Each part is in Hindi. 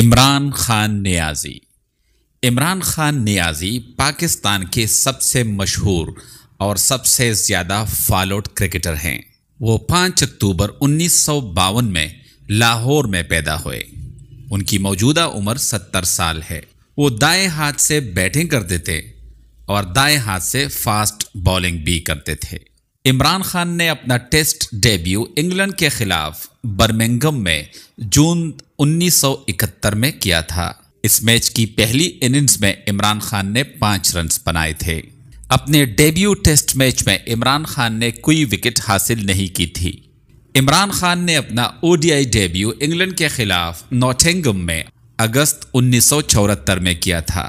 इमरान खान नियाजी इमरान खान नियाजी पाकिस्तान के सबसे मशहूर और सबसे ज़्यादा फॉलोड क्रिकेटर हैं वो 5 अक्टूबर उन्नीस में लाहौर में पैदा हुए उनकी मौजूदा उम्र 70 साल है वो दाएं हाथ से बैटिंग करते थे और दाएं हाथ से फास्ट बॉलिंग भी करते थे इमरान खान ने अपना टेस्ट डेब्यू इंग्लैंड के खिलाफ बर्मिंगम में जून 1971 में किया था इस मैच की पहली इनिंग्स में इमरान खान ने पांच रन बनाए थे अपने डेब्यू टेस्ट मैच में इमरान खान ने कोई विकेट हासिल नहीं की थी इमरान खान ने अपना ओडीआई डेब्यू इंग्लैंड के खिलाफ नोटेंगम में अगस्त उन्नीस में किया था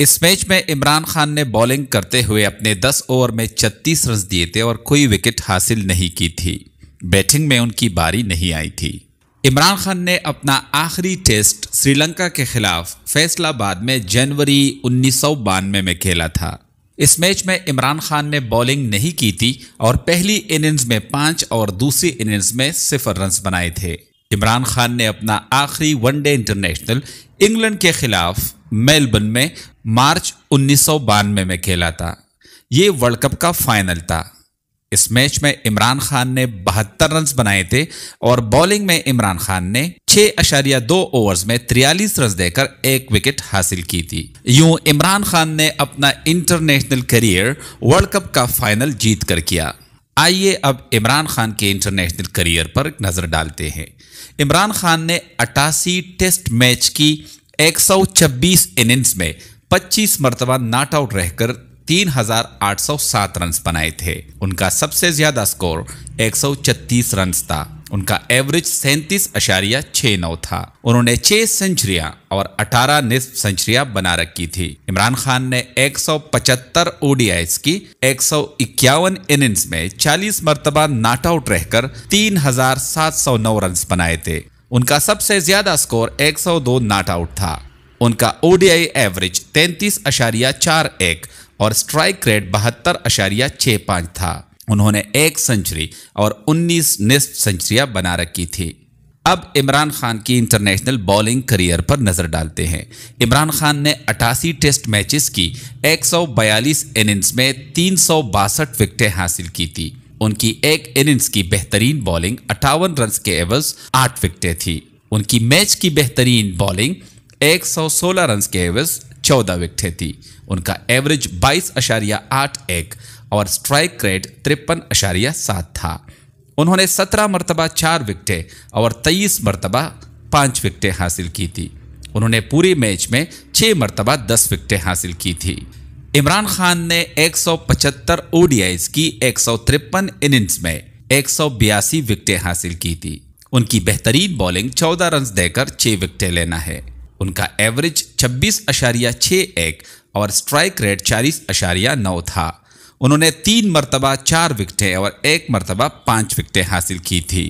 इस मैच में इमरान खान ने बॉलिंग करते हुए अपने 10 ओवर में 36 रन दिए थे और कोई विकेट हासिल नहीं की थी बैटिंग में उनकी बारी नहीं आई थी इमरान खान ने अपना आखिरी टेस्ट श्रीलंका के खिलाफ फैसलाबाद में जनवरी उन्नीस में खेला था इस मैच में इमरान खान ने बॉलिंग नहीं की थी और पहली इनिंग्स में पांच और दूसरी इनिंग्स में सिफर रन बनाए थे इमरान खान ने अपना आखिरी वनडे इंटरनेशनल इंग्लैंड के खिलाफ मेलबर्न में मार्च उन्नीस में खेला था ये वर्ल्ड कप का फाइनल था इस मैच में इमरान खान ने बहत्तर रन बनाए थे और बॉलिंग में इमरान खान ने छह अशारिया दो ओवर में त्रियालीस रन देकर एक विकेट हासिल की थी यूं इमरान खान ने अपना इंटरनेशनल करियर वर्ल्ड कप का फाइनल जीत कर किया आइए अब इमरान खान के इंटरनेशनल करियर पर नजर डालते हैं इमरान खान ने अट्ठासी टेस्ट मैच की 126 इनिंग्स में 25 मरतबा नॉट आउट रहकर 3,807 रन बनाए थे उनका सबसे ज्यादा स्कोर एक रन था उनका एवरेज सैंतीस अशारिया छह नौ था उन्होंने छह सेंचुरिया और 18 निस्फ सेंचुरिया बना रखी थी इमरान खान ने 175 ओडीआईस की एक इनिंग्स में 40 मरतबा नॉट आउट रहकर 3,709 रन बनाए थे उनका सबसे ज्यादा स्कोर 102 नॉट आउट था उनका ओडीआई एवरेज तैंतीस अशारिया चार एक और स्ट्राइक रेट बहत्तर अशारिया छः पाँच था उन्होंने एक सेंचुरी और उन्नीस निस्फ सेंचुरियाँ बना रखी थी अब इमरान खान की इंटरनेशनल बॉलिंग करियर पर नज़र डालते हैं इमरान खान ने अठासी टेस्ट मैचेस की 142 इनिंग्स में तीन विकटें हासिल की थी उनकी एक इनिंग्स की बेहतरीन बॉलिंग अट्ठावन रन के एवज आठ विकटें थी उनकी मैच की बेहतरीन बॉलिंग 116 रन के एवज चौदह विकटें थी उनका एवरेज बाईस अशारिया आठ एक और स्ट्राइक रेट तिरपन अशारिया सात था उन्होंने सत्रह मरतबा चार विकटें और तेईस मरतबा पाँच विकटें हासिल की थी उन्होंने पूरी मैच में छः मरतबा दस विकटें हासिल की थी इमरान खान ने 175 ओडीआईस की एक इनिंग्स में एक विकटें हासिल की थी उनकी बेहतरीन बॉलिंग 14 रन देकर 6 विकटें लेना है उनका एवरेज छब्बीस अशारिया छः एक और स्ट्राइक रेट चालीस अशारिया नौ था उन्होंने तीन मरतबा चार विकटें और एक मरतबा पाँच विकटें हासिल की थी